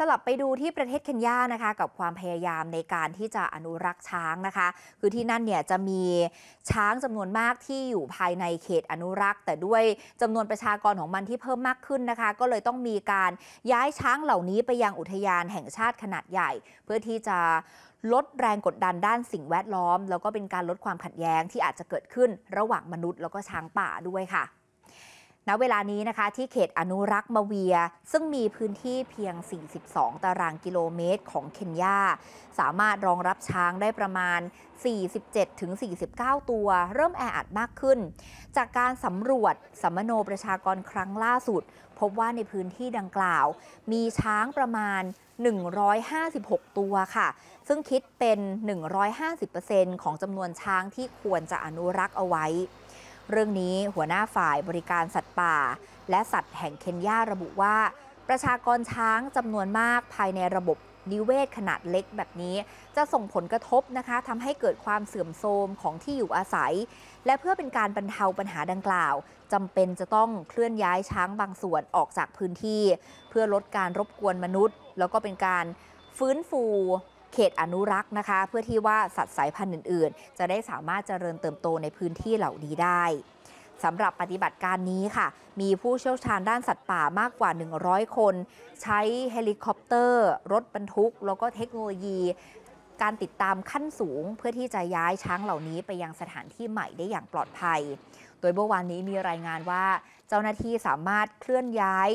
สลับไปดูที่ประเทศเคนยานะคะ กับความพยายามในการที่จะอนุรักษ์ช้างนะคะคือที่นั่นเนี่ยจะมีช้างจำนวนมากที่อยู่ภายในเขตอนุรักษ์ แต่ด้วยจำนวนประชากรของมันที่เพิ่มมากขึ้นนะคะ ก็เลยต้องมีการย้ายช้างเหล่านี้ไปยังอุทยานแห่งชาติขนาดใหญ่ เพื่อที่จะลดแรงกดดันด้านสิ่งแวดล้อม แล้วก็เป็นการลดความขัดแย้งที่อาจจะเกิดขึ้นระหว่างมนุษย์แล้วก็ช้างป่าด้วยค่ะณเวลานี้นะคะ ที่เขตอนุรักษ์มาเวีย ซึ่งมีพื้นที่เพียง 42 ตารางกิโลเมตรของเคนยาสามารถรองรับช้างได้ประมาณ 47-49 ตัว เริ่มแออัดมากขึ้น จากการสำรวจสัมโนประชากรครั้งล่าสุด พบว่าในพื้นที่ดังกล่าว มีช้างประมาณ 156 ตัวค่ะ ซึ่งคิดเป็น 150%ของจำนวนช้างที่ควรจะอนุรักษ์เอาไว้เรื่องนี้หัวหน้าฝ่ายบริการสัตว์ป่า และสัตว์แห่งเคนยาระบุว่า ประชากรช้างจำนวนมากภายในระบบนิเวศขนาดเล็กแบบนี้ จะส่งผลกระทบนะคะทำให้เกิดความเสื่อมโทรมของที่อยู่อาศัย และเพื่อเป็นการบรรเทาปัญหาดังกล่าวจำเป็นจะต้องเคลื่อนย้ายช้างบางส่วนออกจากพื้นที่ เพื่อลดการรบกวนมนุษย์ แล้วก็เป็นการฟื้นฟูเขตอนุรักษ์นะคะ เพื่อที่ว่าสัตว์สายพันธุ์อื่นๆ จะได้สามารถเจริญเติบโตในพื้นที่เหล่านี้ได้สำหรับปฏิบัติการนี้ค่ะ มีผู้เชี่ยวชาญด้านสัตว์ป่ามากกว่า 100 คน ใช้เฮลิคอปเตอร์ รถบรรทุก แล้วก็เทคโนโลยีการติดตามขั้นสูงเพื่อที่จะย้ายช้างเหล่านี้ไปยังสถานที่ใหม่ได้อย่างปลอดภัย โดยเมื่อวานนี้มีรายงานว่าเจ้าหน้าที่สามารถเคลื่อนย้าย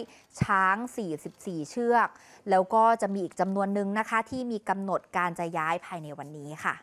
ช้าง 44 เชือก แล้วก็จะมีอีกจำนวนหนึ่งนะคะ ที่มีกำหนดการจะย้ายภายในวันนี้ค่ะ